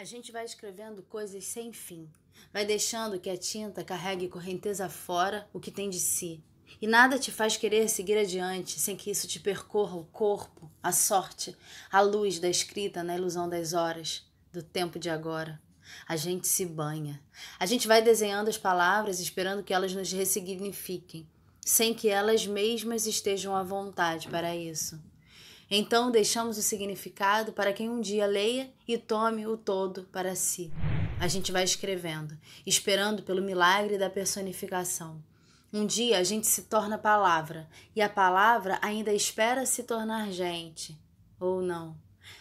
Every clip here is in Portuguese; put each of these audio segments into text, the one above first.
a gente vai escrevendo coisas sem fim. Vai deixando que a tinta carregue correnteza fora o que tem de si. E nada te faz querer seguir adiante sem que isso te percorra o corpo, a sorte, a luz da escrita na ilusão das horas, do tempo de agora. A gente se banha. A gente vai desenhando as palavras esperando que elas nos ressignifiquem, sem que elas mesmas estejam à vontade para isso. Então deixamos o significado para quem um dia leia e tome o todo para si. A gente vai escrevendo, esperando pelo milagre da personificação. Um dia a gente se torna palavra e a palavra ainda espera se tornar gente. Ou não.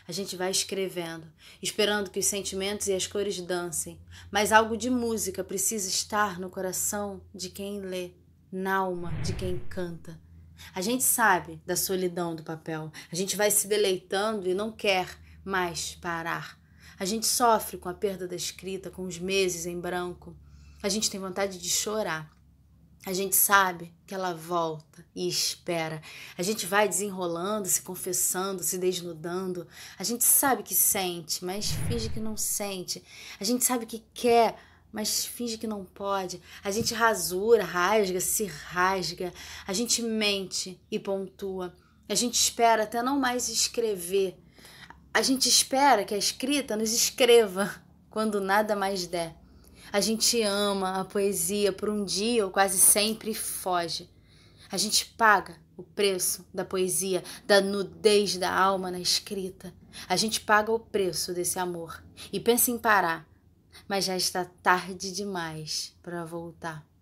A gente vai escrevendo, esperando que os sentimentos e as cores dancem, mas algo de música precisa estar no coração de quem lê, na alma de quem canta. A gente sabe da solidão do papel. A gente vai se deleitando e não quer mais parar. A gente sofre com a perda da escrita, com os meses em branco. A gente tem vontade de chorar. A gente sabe que ela volta e espera. A gente vai desenrolando, se confessando, se desnudando. A gente sabe que sente, mas finge que não sente. A gente sabe que quer, mas finge que não pode. A gente rasura, rasga, se rasga, a gente mente e pontua. A gente espera até não mais escrever. A gente espera que a escrita nos escreva quando nada mais der. A gente ama a poesia por um dia ou quase sempre e foge. A gente paga o preço da poesia, da nudez da alma na escrita. A gente paga o preço desse amor e pensa em parar, mas já está tarde demais para voltar.